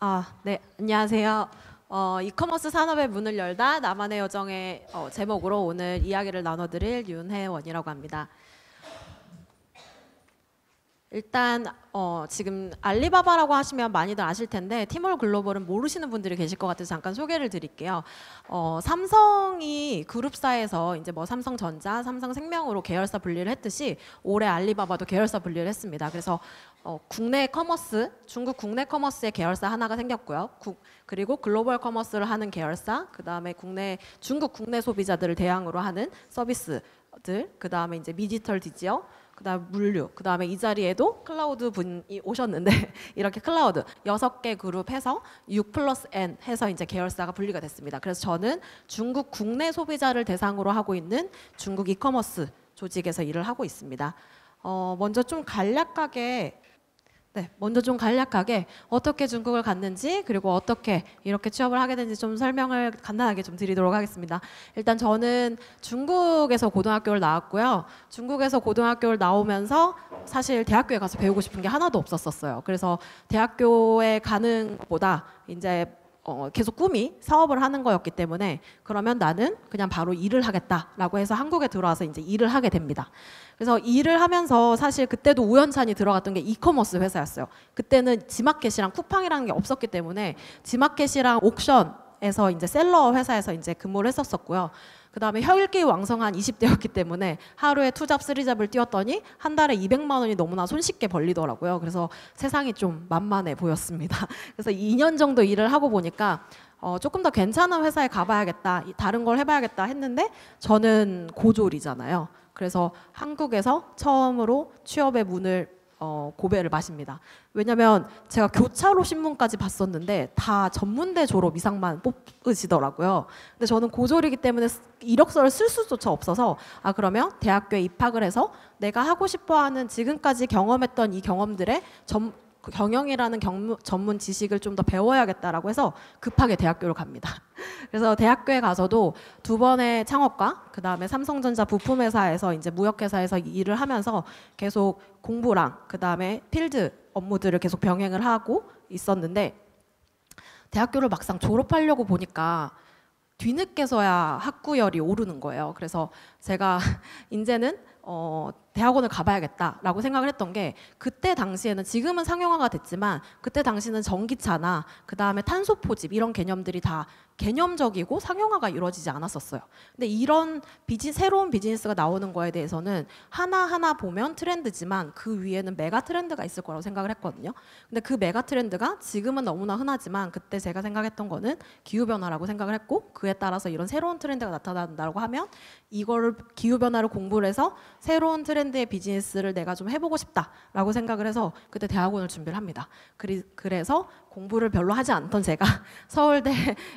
아, 네, 안녕하세요. 어, 이커머스 산업의 문을 열다 나만의 여정의 어, 제목으로 오늘 이야기를 나눠드릴 윤혜원이라고 합니다. 일단 어, 지금 알리바바라고 하시면 많이들 아실 텐데 티몰 글로벌은 모르시는 분들이 계실 것 같아서 잠깐 소개를 드릴게요. 어, 삼성이 그룹사에서 이제 뭐 삼성전자, 삼성생명으로 계열사 분리를 했듯이 올해 알리바바도 계열사 분리를 했습니다. 그래서 어, 국내 커머스, 중국 국내 커머스의 계열사 하나가 생겼고요. 구, 그리고 글로벌 커머스를 하는 계열사, 그 다음에 국내 중국 국내 소비자들을 대항으로 하는 서비스들, 그 다음에 이제 미디털 디지어. 그다음 물류, 그다음에 이 자리에도 클라우드 분이 오셨는데 이렇게 클라우드 여섯 개 그룹 해서 6 플러스 N 해서 이제 계열사가 분리가 됐습니다. 그래서 저는 중국 국내 소비자를 대상으로 하고 있는 중국 이커머스 조직에서 일을 하고 있습니다. 어, 먼저 좀 간략하게 네, 먼저 좀 간략하게 어떻게 중국을 갔는지 그리고 어떻게 이렇게 취업을 하게 되는지좀 설명을 간단하게 좀 드리도록 하겠습니다. 일단 저는 중국에서 고등학교를 나왔고요. 중국에서 고등학교를 나오면서 사실 대학교에 가서 배우고 싶은 게 하나도 없었었어요. 그래서 대학교에 가는 것보다 이제 어, 어, 계속 꿈이 사업을 하는 거였기 때문에 그러면 나는 그냥 바로 일을 하겠다라고 해서 한국에 들어와서 이제 일을 하게 됩니다. 그래서 일을 하면서 사실 그때도 우연찮이 들어갔던 게 이커머스 회사였어요. 그때는 지마켓이랑 쿠팡이라는 게 없었기 때문에 지마켓이랑 옥션 에서 이제 셀러 회사에서 이제 근무를 했었었고요. 그 다음에 혈기 왕성한 20대였기 때문에 하루에 투잡, 쓰리잡을 뛰었더니 한 달에 200만 원이 너무나 손쉽게 벌리더라고요. 그래서 세상이 좀 만만해 보였습니다. 그래서 2년 정도 일을 하고 보니까 어, 조금 더 괜찮은 회사에 가봐야겠다, 다른 걸 해봐야겠다 했는데 저는 고졸이잖아요. 그래서 한국에서 처음으로 취업의 문을 어, 고배를 마십니다. 왜냐하면 제가 교차로 신문까지 봤었는데 다 전문대 졸업 이상만 뽑으시더라고요. 근데 저는 고졸이기 때문에 이력서를 쓸 수조차 없어서 아 그러면 대학교에 입학을 해서 내가 하고 싶어하는 지금까지 경험했던 이 경험들의 점, 경영이라는 경무, 전문 지식을 좀 더 배워야겠다라고 해서 급하게 대학교를 갑니다. 그래서 대학교에 가서도 두 번의 창업과 그 다음에 삼성전자 부품회사에서 이제 무역회사에서 일을 하면서 계속 공부랑 그 다음에 필드 업무들을 계속 병행을 하고 있었는데 대학교를 막상 졸업하려고 보니까 뒤늦게서야 학구열이 오르는 거예요. 그래서 제가 이제는 어, 대학원을 가봐야겠다라고 생각을 했던 게 그때 당시에는 지금은 상용화가 됐지만 그때 당시는 전기차나 그 다음에 탄소 포집 이런 개념들이 다 개념적이고 상용화가 이루어지지 않았었어요. 근데 이런 비즈 새로운 비즈니스가 나오는 거에 대해서는 하나 하나 보면 트렌드지만 그 위에는 메가 트렌드가 있을 거라고 생각을 했거든요. 근데 그 메가 트렌드가 지금은 너무나 흔하지만 그때 제가 생각했던 거는 기후 변화라고 생각을 했고 그에 따라서 이런 새로운 트렌드가 나타난다고 하면 이거를 기후 변화를 공부를 해서 새로운 트렌드의 비즈니스를 내가 좀 해보고 싶다라고 생각을 해서 그때 대학원을 준비를 합니다. 그리, 그래서 공부를 별로 하지 않던 제가 서울대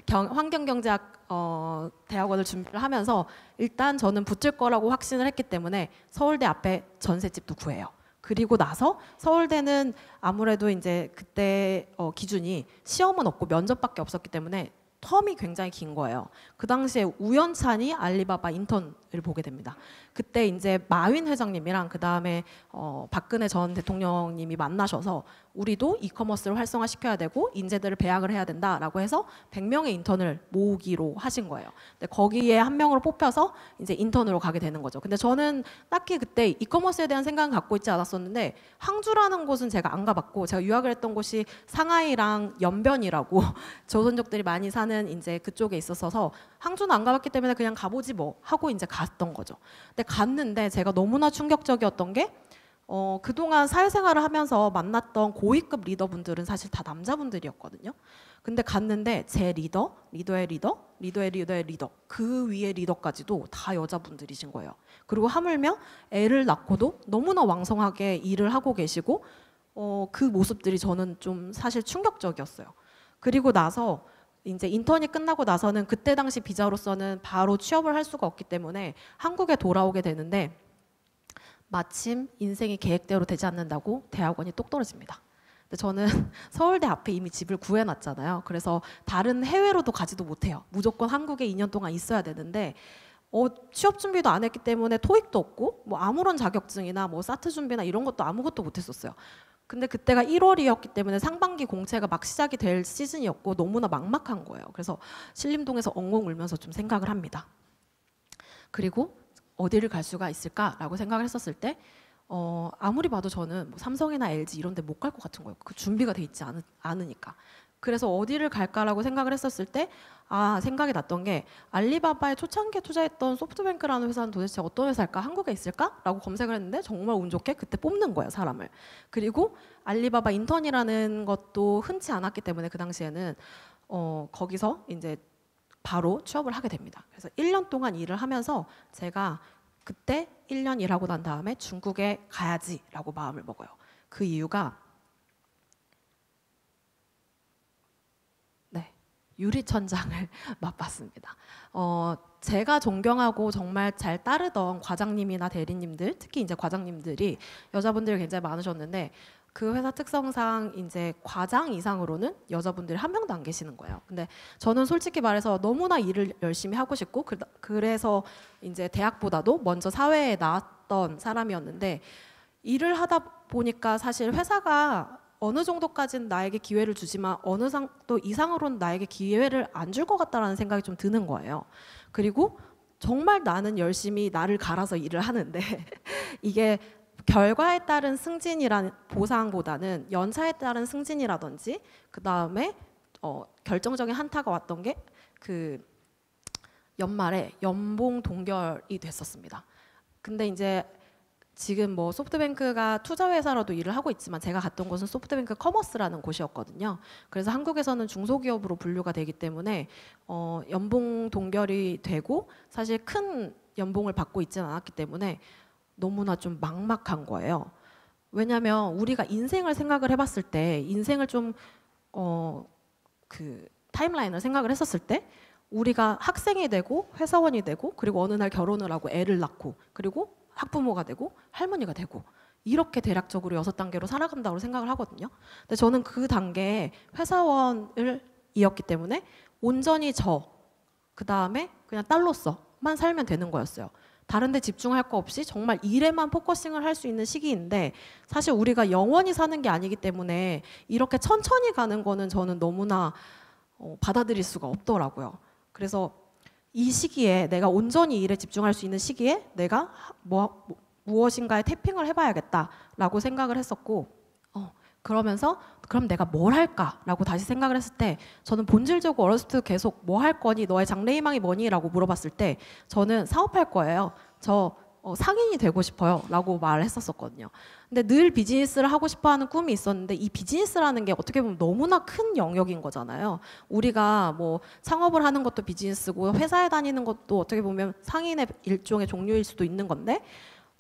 경, 환경경제학 어, 대학원을 준비를 하면서 일단 저는 붙을 거라고 확신을 했기 때문에 서울대 앞에 전셋집도 구해요. 그리고 나서 서울대는 아무래도 이제 그때 어, 기준이 시험은 없고 면접밖에 없었기 때문에 텀이 굉장히 긴 거예요. 그 당시에 우연찮이 알리바바 인턴 를 보게 됩니다. 그때 이제 마윈 회장님이랑 그 다음에 어, 박근혜 전 대통령님이 만나셔서 우리도 이커머스를 활성화시켜야 되고 인재들을 배양을 해야 된다라고 해서 100명의 인턴을 모으기로 하신 거예요. 근데 거기에 한 명으로 뽑혀서 이제 인턴으로 가게 되는 거죠. 근데 저는 딱히 그때 이커머스에 대한 생각은 갖고 있지 않았었는데 항주라는 곳은 제가 안 가봤고 제가 유학을 했던 곳이 상하이랑 연변이라고 조선족들이 많이 사는 이제 그쪽에 있었어서 항주는 안 가봤기 때문에 그냥 가보지 뭐 하고 이제 가 갔던 거죠. 근데 갔는데 제가 너무나 충격적이었던 게 어, 그동안 사회생활을 하면서 만났던 고위급 리더분들은 사실 다 남자분들이었거든요. 근데 갔는데 제 리더, 리더의 리더, 리더의 리더의 리더, 그 위에 리더까지도 다 여자분들이신 거예요. 그리고 하물며 애를 낳고도 너무나 왕성하게 일을 하고 계시고 어, 그 모습들이 저는 좀 사실 충격적이었어요. 그리고 나서 이제 인턴이 끝나고 나서는 그때 당시 비자로서는 바로 취업을 할 수가 없기 때문에 한국에 돌아오게 되는데 마침 인생이 계획대로 되지 않는다고 대학원이 똑 떨어집니다. 근데 저는 서울대 앞에 이미 집을 구해놨잖아요. 그래서 다른 해외로도 가지도 못해요. 무조건 한국에 2년 동안 있어야 되는데 어, 취업 준비도 안 했기 때문에 토익도 없고 뭐 아무런 자격증이나 뭐 사트 준비나 이런 것도 아무것도 못했었어요. 근데 그때가 1월이었기 때문에 상반기 공채가 막 시작이 될 시즌이었고 너무나 막막한 거예요. 그래서 신림동에서 엉엉 울면서 좀 생각을 합니다. 그리고 어디를 갈 수가 있을까라고 생각을 했었을 때 어, 아무리 봐도 저는 뭐 삼성이나 LG 이런 데 못 갈 것 같은 거예요. 그 준비가 돼 있지 않, 않으니까. 그래서 어디를 갈까라고 생각을 했었을 때아 생각이 났던 게 알리바바에 초창기에 투자했던 소프트뱅크라는 회사는 도대체 어떤 회사일까 한국에 있을까라고 검색을 했는데 정말 운 좋게 그때 뽑는 거예요 사람을 그리고 알리바바 인턴이라는 것도 흔치 않았기 때문에 그 당시에는 어 거기서 이제 바로 취업을 하게 됩니다 그래서 1년 동안 일을 하면서 제가 그때 1년 일하고 난 다음에 중국에 가야지라고 마음을 먹어요 그 이유가 유리천장을 맛봤습니다. 어, 제가 존경하고 정말 잘 따르던 과장님이나 대리님들, 특히 이제 과장님들이 여자분들이 굉장히 많으셨는데 그 회사 특성상 이제 과장 이상으로는 여자분들이 한 명도 안 계시는 거예요. 근데 저는 솔직히 말해서 너무나 일을 열심히 하고 싶고 그래서 이제 대학보다도 먼저 사회에 나왔던 사람이었는데 일을 하다 보니까 사실 회사가 어느 정도까지는 나에게 기회를 주지만 어느 상도 이상으로는 나에게 기회를 안 줄 것 같다라는 생각이 좀 드는 거예요. 그리고 정말 나는 열심히 나를 갈아서 일을 하는데 이게 결과에 따른 승진이라는 보상보다는 연차에 따른 승진이라든지 그 다음에 어, 결정적인 한타가 왔던 게 그 연말에 연봉 동결이 됐었습니다. 근데 이제 지금 뭐 소프트뱅크가 투자회사로도 일을 하고 있지만 제가 갔던 곳은 소프트뱅크 커머스라는 곳이었거든요. 그래서 한국에서는 중소기업으로 분류가 되기 때문에 어, 연봉 동결이 되고 사실 큰 연봉을 받고 있지는 않았기 때문에 너무나 좀 막막한 거예요. 왜냐하면 우리가 인생을 생각을 해봤을 때 인생을 좀 어 그 타임라인을 생각을 했었을 때 우리가 학생이 되고 회사원이 되고 그리고 어느 날 결혼을 하고 애를 낳고 그리고 학부모가 되고 할머니가 되고 이렇게 대략적으로 여섯 단계로 살아간다고 생각을 하거든요. 근데 저는 그 단계에 회사원을 이었기 때문에 온전히 저, 그 다음에 그냥 딸로서만 살면 되는 거였어요. 다른 데 집중할 거 없이 정말 일에만 포커싱을 할 수 있는 시기인데 사실 우리가 영원히 사는 게 아니기 때문에 이렇게 천천히 가는 거는 저는 너무나 어, 받아들일 수가 없더라고요. 그래서 이 시기에 내가 온전히 일에 집중할 수 있는 시기에 내가 뭐, 뭐 무엇인가에 태핑을 해봐야겠다라고 생각을 했었고 어, 그러면서 그럼 내가 뭘 할까라고 다시 생각을 했을 때 저는 본질적으로 어렸을 때 계속 뭐 할 거니 너의 장래 희망이 뭐니라고 물어봤을 때 저는 사업할 거예요. 저 어, 상인이 되고 싶어요 라고 말을 했었었거든요. 근데 늘 비즈니스를 하고 싶어 하는 꿈이 있었는데 이 비즈니스라는 게 어떻게 보면 너무나 큰 영역인 거잖아요. 우리가 뭐 창업을 하는 것도 비즈니스고 회사에 다니는 것도 어떻게 보면 상인의 일종의 종류일 수도 있는 건데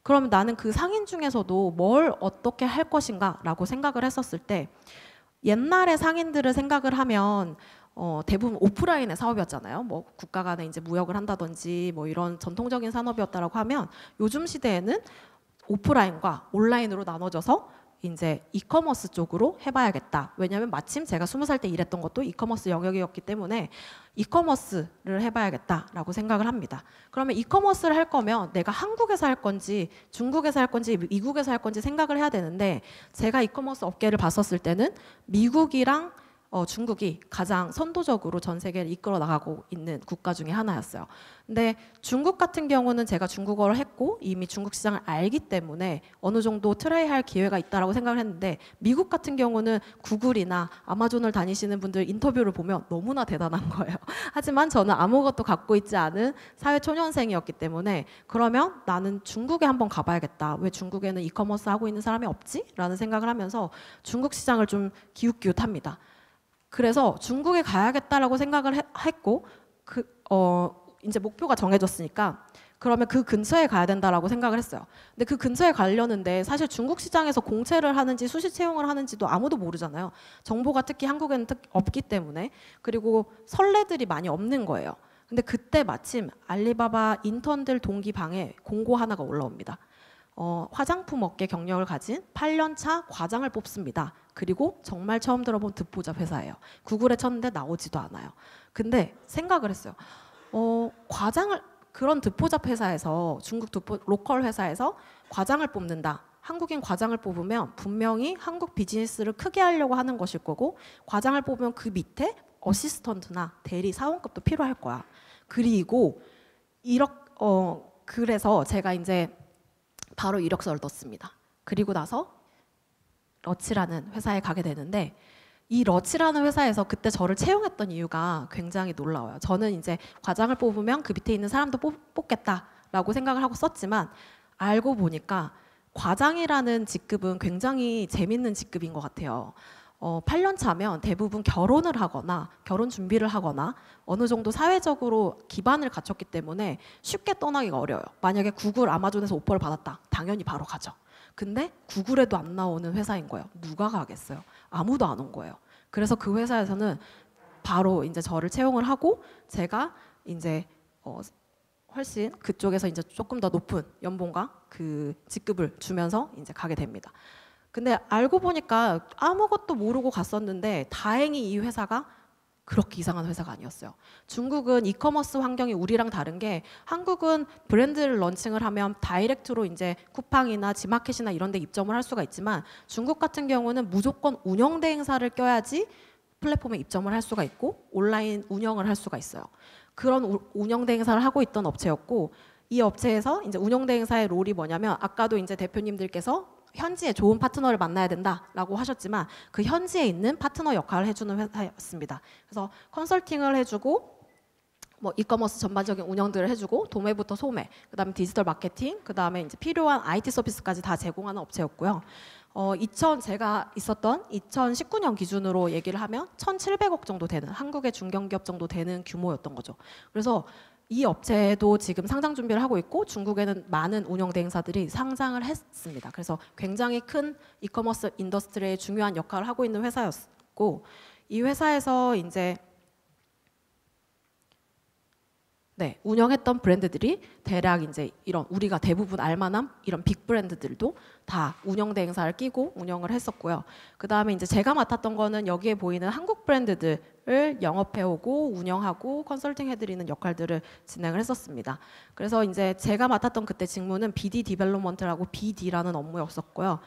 그럼 나는 그 상인 중에서도 뭘 어떻게 할 것인가 라고 생각을 했었을 때 옛날의 상인들을 생각을 하면 어, 대부분 오프라인의 사업이었잖아요. 뭐 국가 간에 이제 무역을 한다든지 뭐 이런 전통적인 산업이었다라고 하면 요즘 시대에는 오프라인과 온라인으로 나눠져서 이제 이커머스 쪽으로 해봐야겠다. 왜냐하면 마침 제가 스무 살 때 일했던 것도 이커머스 영역이었기 때문에 이커머스를 해봐야겠다라고 생각을 합니다. 그러면 이커머스를 할 거면 내가 한국에서 할 건지 중국에서 할 건지 미국에서 할 건지 생각을 해야 되는데 제가 이커머스 업계를 봤었을 때는 미국이랑 어, 중국이 가장 선도적으로 전 세계를 이끌어 나가고 있는 국가 중의 하나였어요. 근데 중국 같은 경우는 제가 중국어를 했고 이미 중국 시장을 알기 때문에 어느 정도 트라이 할 기회가 있다라고 생각을 했는데 미국 같은 경우는 구글이나 아마존을 다니시는 분들 인터뷰를 보면 너무나 대단한 거예요. 하지만 저는 아무것도 갖고 있지 않은 사회 초년생이었기 때문에 그러면 나는 중국에 한번 가봐야겠다. 왜 중국에는 이커머스 하고 있는 사람이 없지? 라는 생각을 하면서 중국 시장을 좀 기웃기웃합니다. 그래서 중국에 가야겠다라고 생각을 해, 했고 그, 어, 이제 목표가 정해졌으니까 그러면 그 근처에 가야 된다라고 생각을 했어요. 근데 그 근처에 가려는데 사실 중국 시장에서 공채를 하는지 수시 채용을 하는지도 아무도 모르잖아요. 정보가 특히 한국에는 특, 없기 때문에 그리고 설레들이 많이 없는 거예요. 근데 그때 마침 알리바바 인턴들 동기 방에 공고 하나가 올라옵니다. 어, 화장품 업계 경력을 가진 8년차 과장을 뽑습니다. 그리고 정말 처음 들어본 듣보잡 회사예요. 구글에 쳤는데 나오지도 않아요. 근데 생각을 했어요. 어, 과장을 그런 듣보잡 회사에서 중국 듣보, 로컬 회사에서 과장을 뽑는다. 한국인 과장을 뽑으면 분명히 한국 비즈니스를 크게 하려고 하는 것일 거고 과장을 뽑으면 그 밑에 어시스턴트나 대리 사원급도 필요할 거야. 그리고 이렇어 그래서 제가 이제 바로 이력서를 넣습니다. 그리고 나서 러치라는 회사에 가게 되는데 이 러치라는 회사에서 그때 저를 채용했던 이유가 굉장히 놀라워요. 저는 이제 과장을 뽑으면 그 밑에 있는 사람도 뽑, 겠다라고 생각을 하고 썼지만 알고 보니까 과장이라는 직급은 굉장히 재밌는 직급인 것 같아요. 어, 8년 차면 대부분 결혼을 하거나 결혼 준비를 하거나 어느 정도 사회적으로 기반을 갖췄기 때문에 쉽게 떠나기가 어려워요. 만약에 구글 아마존에서 오퍼를 받았다. 당연히 바로 가죠. 근데 구글에도 안 나오는 회사인 거예요. 누가 가겠어요? 아무도 안 온 거예요. 그래서 그 회사에서는 바로 이제 저를 채용을 하고 제가 이제 어 훨씬 그쪽에서 이제 조금 더 높은 연봉과 그 직급을 주면서 이제 가게 됩니다. 근데 알고 보니까 아무것도 모르고 갔었는데 다행히 이 회사가 그렇게 이상한 회사가 아니었어요. 중국은 이커머스 환경이 우리랑 다른 게 한국은 브랜드를 런칭을 하면 다이렉트로 이제 쿠팡이나 지마켓이나 이런 데 입점을 할 수가 있지만 중국 같은 경우는 무조건 운영 대행사를 껴야지 플랫폼에 입점을 할 수가 있고 온라인 운영을 할 수가 있어요. 그런 운영 대행사를 하고 있던 업체였고 이 업체에서 이제 운영 대행사의 롤이 뭐냐면 아까도 이제 대표님들께서 현지에 좋은 파트너를 만나야 된다라고 하셨지만 그 현지에 있는 파트너 역할을 해주는 회사였습니다. 그래서 컨설팅을 해주고 뭐 이커머스 전반적인 운영들을 해주고 도매부터 소매, 그다음에 디지털 마케팅, 그다음에 이제 필요한 IT 서비스까지 다 제공하는 업체였고요. 어, 2000 제가 있었던 2019년 기준으로 얘기를 하면 1,700억 정도 되는 한국의 중견기업 정도 되는 규모였던 거죠. 그래서 이 업체도 지금 상장 준비를 하고 있고 중국에는 많은 운영 대행사들이 상장을 했습니다. 그래서 굉장히 큰 이커머스 인더스트리의 중요한 역할을 하고 있는 회사였고 이 회사에서 이제 네, 운영했던 브랜드들이 대략 이제 이런 우리가 대부분 알만한 이런 빅 브랜드들도 다 운영 대행사를 끼고 운영을 했었고요. 그 다음에 이제 제가 맡았던 거는 여기에 보이는 한국 브랜드들을 영업해오고 운영하고 컨설팅 해드리는 역할들을 진행을 했었습니다. 그래서 이제 제가 맡았던 그때 직무는 BD 디벨로먼트라고 BD라는 업무였었고요.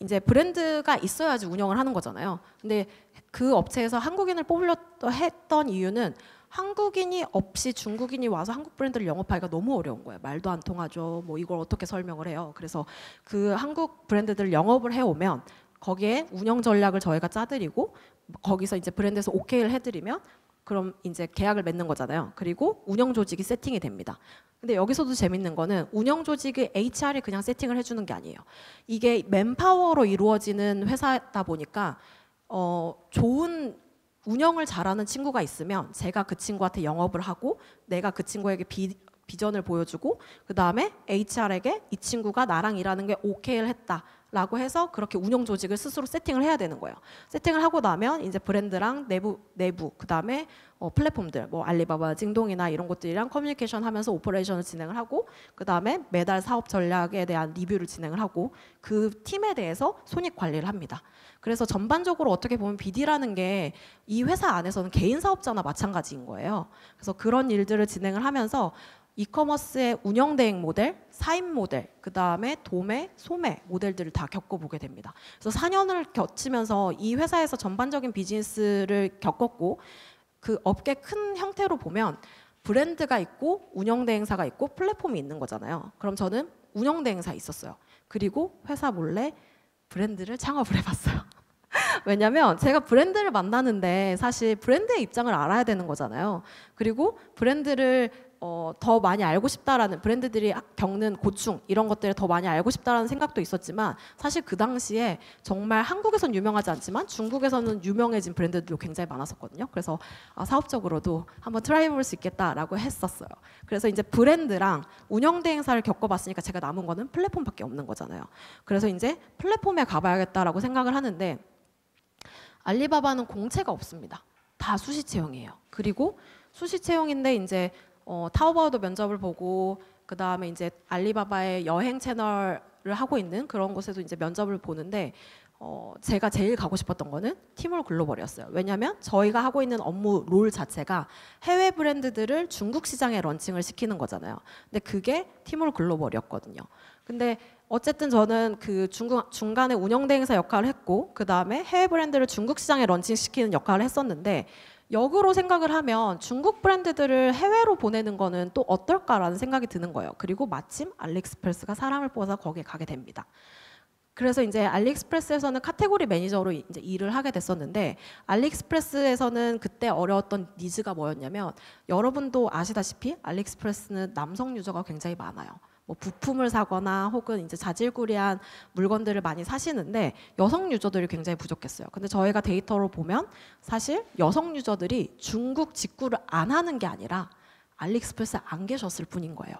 이제 브랜드가 있어야지 운영을 하는 거잖아요. 근데 그 업체에서 한국인을 뽑으려 했던 이유는 한국인이 없이 중국인이 와서 한국 브랜드를 영업하기가 너무 어려운 거예요. 말도 안 통하죠. 뭐 이걸 어떻게 설명을 해요. 그래서 그 한국 브랜드들 영업을 해오면 거기에 운영 전략을 저희가 짜드리고 거기서 이제 브랜드에서 오케이를 해드리면 그럼 이제 계약을 맺는 거잖아요. 그리고 운영 조직이 세팅이 됩니다. 근데 여기서도 재밌는 거는 운영 조직의 HR이 그냥 세팅을 해주는 게 아니에요. 이게 맨파워로 이루어지는 회사다 보니까 어, 좋은 운영을 잘하는 친구가 있으면 제가 그 친구한테 영업을 하고 내가 그 친구에게 비, 비전을 보여주고 그 다음에 HR에게 이 친구가 나랑 일하는 게 오케이를 했다 라고 해서 그렇게 운영 조직을 스스로 세팅을 해야 되는 거예요. 세팅을 하고 나면 이제 브랜드랑 내부, 내부 그 다음에 어, 플랫폼들 뭐 알리바바, 징동이나 이런 것들이랑 커뮤니케이션 하면서 오퍼레이션을 진행을 하고 그 다음에 매달 사업 전략에 대한 리뷰를 진행을 하고 그 팀에 대해서 손익 관리를 합니다. 그래서 전반적으로 어떻게 보면 BD라는 게 이 회사 안에서는 개인 사업자나 마찬가지인 거예요. 그래서 그런 일들을 진행을 하면서 이커머스의 운영 대행 모델, 사인 모델, 그 다음에 도매, 소매 모델들을 다 겪어보게 됩니다. 그래서 4년을 겹치면서이 회사에서 전반적인 비즈니스를 겪었고 그 업계 큰 형태로 보면 브랜드가 있고 운영 대행사가 있고 플랫폼이 있는 거잖아요. 그럼 저는 운영 대행사 있었어요. 그리고 회사 몰래 브랜드를 창업을 해봤어요. 왜냐면 제가 브랜드를 만나는데 사실 브랜드의 입장을 알아야 되는 거잖아요. 그리고 브랜드를 어, 더 많이 알고 싶다라는 브랜드들이 겪는 고충 이런 것들을 더 많이 알고 싶다라는 생각도 있었지만 사실 그 당시에 정말 한국에선 유명하지 않지만 중국에서는 유명해진 브랜드들도 굉장히 많았었거든요. 그래서 아, 사업적으로도 한번 트라이 볼수 있겠다라고 했었어요. 그래서 이제 브랜드랑 운영 대행사를 겪어봤으니까 제가 남은 거는 플랫폼밖에 없는 거잖아요. 그래서 이제 플랫폼에 가봐야겠다라고 생각을 하는데 알리바바는 공채가 없습니다. 다 수시 채용이에요. 그리고 수시 채용인데 이제 어, 타오바오도 면접을 보고 그 다음에 이제 알리바바의 여행 채널을 하고 있는 그런 곳에도 이제 면접을 보는데 어, 제가 제일 가고 싶었던 거는 팀몰 글로벌이었어요. 왜냐하면 저희가 하고 있는 업무 롤 자체가 해외 브랜드들을 중국 시장에 런칭을 시키는 거잖아요. 근데 그게 팀몰 글로벌이었거든요. 근데 어쨌든 저는 그 중국, 중간에 운영 대행사 역할을 했고 그 다음에 해외 브랜드를 중국 시장에 런칭시키는 역할을 했었는데 역으로 생각을 하면 중국 브랜드들을 해외로 보내는 거는 또 어떨까라는 생각이 드는 거예요. 그리고 마침 알리익스프레스가 사람을 뽑아서 거기에 가게 됩니다. 그래서 이제 알리익스프레스에서는 카테고리 매니저로 이제 일을 하게 됐었는데 알리익스프레스에서는 그때 어려웠던 니즈가 뭐였냐면 여러분도 아시다시피 알리익스프레스는 남성 유저가 굉장히 많아요. 뭐 부품을 사거나 혹은 이제 자질구리한 물건들을 많이 사시는데 여성 유저들이 굉장히 부족했어요. 근데 저희가 데이터로 보면 사실 여성 유저들이 중국 직구를 안 하는 게 아니라 알리익스프레스 안 계셨을 뿐인 거예요.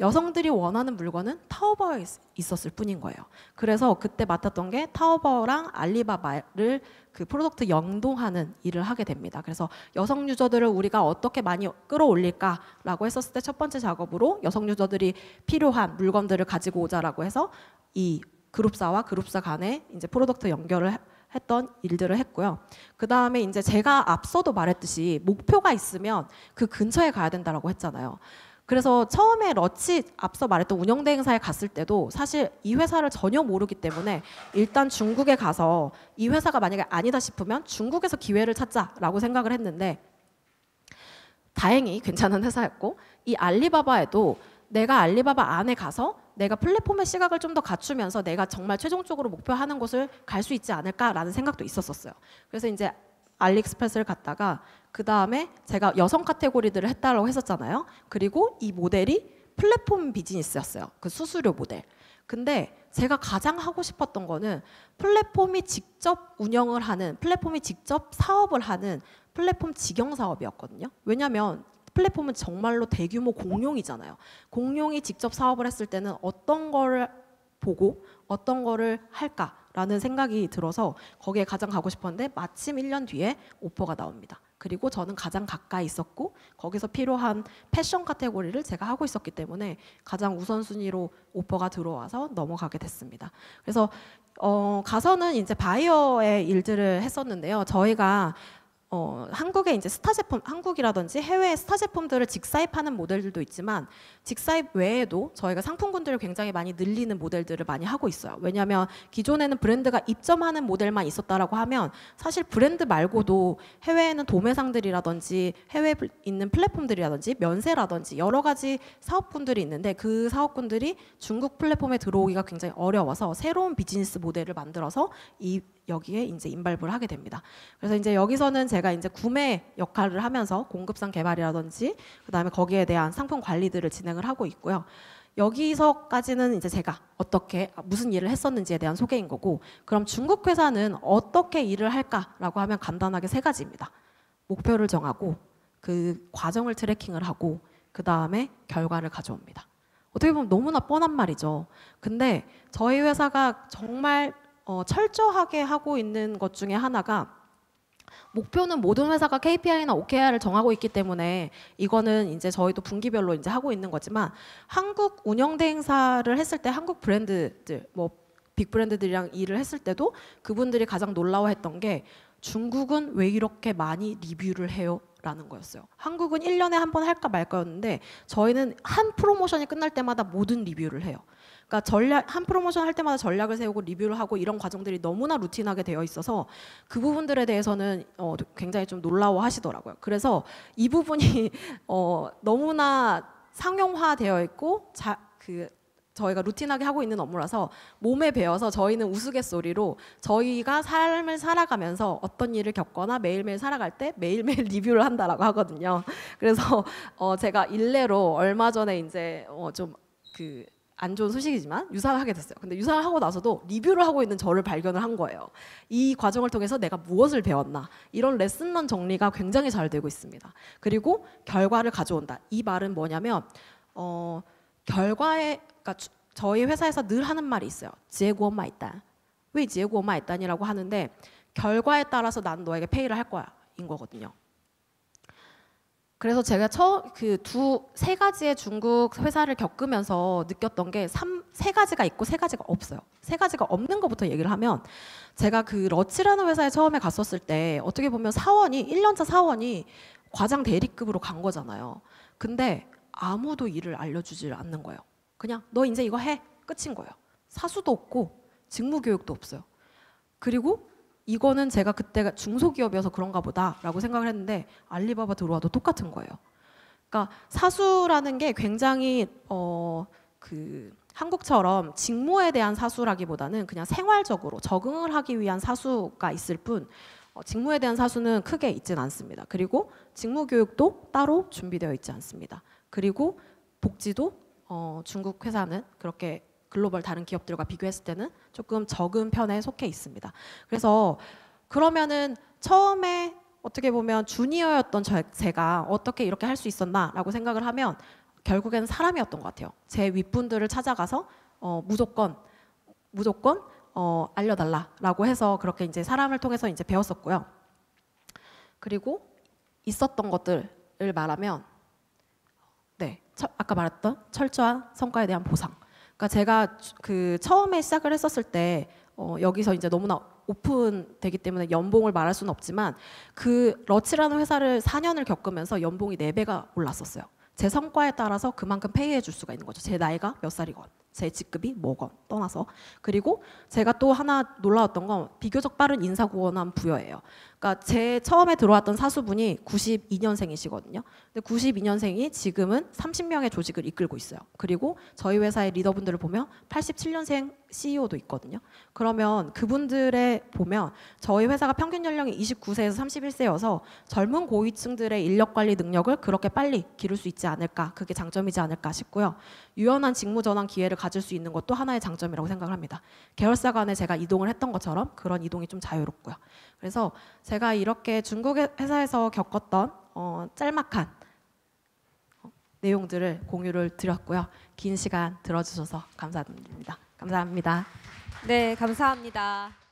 여성들이 원하는 물건은 타오바오에 있었을 뿐인 거예요. 그래서 그때 맡았던 게 타오바오랑 알리바바를 그 프로덕트 영동하는 일을 하게 됩니다. 그래서 여성 유저들을 우리가 어떻게 많이 끌어올릴까라고 했었을 때 첫 번째 작업으로 여성 유저들이 필요한 물건들을 가지고 오자라고 해서 이 그룹사와 그룹사 간에 이제 프로덕트 연결을 했던 일들을 했고요. 그 다음에 이제 제가 앞서도 말했듯이 목표가 있으면 그 근처에 가야 된다라고 했잖아요. 그래서 처음에 러치 앞서 말했던 운영대 행사에 갔을 때도 사실 이 회사를 전혀 모르기 때문에 일단 중국에 가서 이 회사가 만약에 아니다 싶으면 중국에서 기회를 찾자라고 생각을 했는데 다행히 괜찮은 회사였고 이 알리바바에도 내가 알리바바 안에 가서 내가 플랫폼의 시각을 좀 더 갖추면서 내가 정말 최종적으로 목표하는 곳을 갈 수 있지 않을까라는 생각도 있었었어요. 그래서 이제 알리익스프레스를 갔다가 그 다음에 제가 여성 카테고리들을 했다라고 했었잖아요. 그리고 이 모델이 플랫폼 비즈니스였어요. 그 수수료 모델. 근데 제가 가장 하고 싶었던 거는 플랫폼이 직접 운영을 하는 플랫폼이 직접 사업을 하는 플랫폼 직영 사업이었거든요. 왜냐하면 플랫폼은 정말로 대규모 공룡이잖아요. 공룡이 직접 사업을 했을 때는 어떤 거를 보고 어떤 거를 할까 라는 생각이 들어서 거기에 가장 가고 싶었는데 마침 1년 뒤에 오퍼가 나옵니다. 그리고 저는 가장 가까이 있었고 거기서 필요한 패션 카테고리를 제가 하고 있었기 때문에 가장 우선순위로 오퍼가 들어와서 넘어가게 됐습니다. 그래서 어, 가서는 이제 바이어의 일들을 했었는데요. 저희가 어, 한국의 이제 스타 제품, 한국이라든지 해외의 스타 제품들을 직사입하는 모델들도 있지만 직사입 외에도 저희가 상품군들을 굉장히 많이 늘리는 모델들을 많이 하고 있어요. 왜냐하면 기존에는 브랜드가 입점하는 모델만 있었다라고 하면 사실 브랜드 말고도 해외에는 도매상들이라든지 해외에 있는 플랫폼들이라든지 면세라든지 여러 가지 사업군들이 있는데 그 사업군들이 중국 플랫폼에 들어오기가 굉장히 어려워서 새로운 비즈니스 모델을 만들어서 이 여기에 이제 인발부를 하게 됩니다. 그래서 이제 여기서는 제가 이제 구매 역할을 하면서 공급상 개발이라든지 그다음에 거기에 대한 상품 관리들을 진행을 하고 있고요. 여기서까지는 이제 제가 어떻게 아, 무슨 일을 했었는지에 대한 소개인 거고 그럼 중국 회사는 어떻게 일을 할까라고 하면 간단하게 세 가지입니다. 목표를 정하고 그 과정을 트래킹을 하고 그 다음에 결과를 가져옵니다. 어떻게 보면 너무나 뻔한 말이죠. 근데 저희 회사가 정말 어, 철저하게 하고 있는 것 중에 하나가 목표는 모든 회사가 KPI나 OKR을 정하고 있기 때문에 이거는 이제 저희도 분기별로 이제 하고 있는 거지만 한국 운영 대행사를 했을 때 한국 브랜드들 뭐 빅브랜드들이랑 일을 했을 때도 그분들이 가장 놀라워했던 게 중국은 왜 이렇게 많이 리뷰를 해요? 라는 거였어요. 한국은 1년에 한 번 할까 말까였는데 저희는 한 프로모션이 끝날 때마다 모든 리뷰를 해요. 그러니까 전략 한 프로모션 할 때마다 전략을 세우고 리뷰를 하고 이런 과정들이 너무나 루틴하게 되어 있어서 그 부분들에 대해서는 어, 굉장히 좀 놀라워하시더라고요. 그래서 이 부분이 어, 너무나 상용화되어 있고 자, 그 저희가 루틴하게 하고 있는 업무라서 몸에 배어서 저희는 우스갯소리로 저희가 삶을 살아가면서 어떤 일을 겪거나 매일매일 살아갈 때 매일매일 리뷰를 한다라고 하거든요. 그래서 어 제가 일례로 얼마 전에 이제 어 좀그 안 좋은 소식이지만 유사를 하게 됐어요. 근데 유사를 하고 나서도 리뷰를 하고 있는 저를 발견을 한 거예요. 이 과정을 통해서 내가 무엇을 배웠나 이런 레슨런 정리가 굉장히 잘 되고 있습니다. 그리고 결과를 가져온다. 이 말은 뭐냐면 어, 결과에 그러니까 저희 회사에서 늘 하는 말이 있어요. 지혜구엄마 있다. 왜 지혜구엄마 있다니라고 하는데 결과에 따라서 난 너에게 페이를 할 거야인 거거든요. 그래서 제가 처그두 세 가지의 중국 회사를 겪으면서 느꼈던 게삼세 가지가 있고 세 가지가 없어요. 세 가지가 없는 것부터 얘기를 하면 제가 그 러치라는 회사에 처음에 갔었을 때 어떻게 보면 사원이 1년차 사원이 과장 대리급으로 간 거잖아요. 근데 아무도 일을 알려주질 않는 거예요. 그냥 너 이제 이거 해 끝인 거예요. 사수도 없고 직무 교육도 없어요. 그리고 이거는 제가 그때가 중소기업이어서 그런가 보다라고 생각을 했는데 알리바바 들어와도 똑같은 거예요. 그러니까 사수라는 게 굉장히 어 그 한국처럼 직무에 대한 사수라기보다는 그냥 생활적으로 적응을 하기 위한 사수가 있을 뿐 어, 직무에 대한 사수는 크게 있지는 않습니다. 그리고 직무 교육도 따로 준비되어 있지 않습니다. 그리고 복지도 어, 중국 회사는 그렇게 글로벌 다른 기업들과 비교했을 때는 조금 적은 편에 속해 있습니다. 그래서 그러면은 처음에 어떻게 보면 주니어였던 저, 제가 어떻게 이렇게 할 수 있었나라고 생각을 하면 결국에는 사람이었던 것 같아요. 제 윗분들을 찾아가서 어, 무조건 무조건 어, 알려달라라고 해서 그렇게 이제 사람을 통해서 이제 배웠었고요. 그리고 있었던 것들을 말하면 네 저, 아까 말했던 철저한 성과에 대한 보상 그러니까 제가 그 처음에 시작을 했었을 때 어, 여기서 이제 너무나 오픈되기 때문에 연봉을 말할 수는 없지만 그 러치라는 회사를 4년을 겪으면서 연봉이 4배가 올랐었어요. 제 성과에 따라서 그만큼 페이해 줄 수가 있는 거죠. 제 나이가 몇 살이건. 제 직급이 뭐건 떠나서 그리고 제가 또 하나 놀라웠던 건 비교적 빠른 인사고원한 부여예요. 그러니까 제 처음에 들어왔던 사수분이 92년생이시거든요. 근데 92년생이 지금은 30명의 조직을 이끌고 있어요. 그리고 저희 회사의 리더분들을 보면 87년생 CEO도 있거든요. 그러면 그분들의 보면 저희 회사가 평균 연령이 29세에서 31세여서 젊은 고위층들의 인력 관리 능력을 그렇게 빨리 기를 수 있지 않을까 그게 장점이지 않을까 싶고요. 유연한 직무 전환 기회를 가질 수 있는 것도 하나의 장점이라고 생각을 합니다. 계열사 간에 제가 이동을 했던 것처럼 그런 이동이 좀 자유롭고요. 그래서 제가 이렇게 중국 회사에서 겪었던 어, 짤막한 어, 내용들을 공유를 드렸고요. 긴 시간 들어주셔서 감사드립니다. 감사합니다. 네, 감사합니다.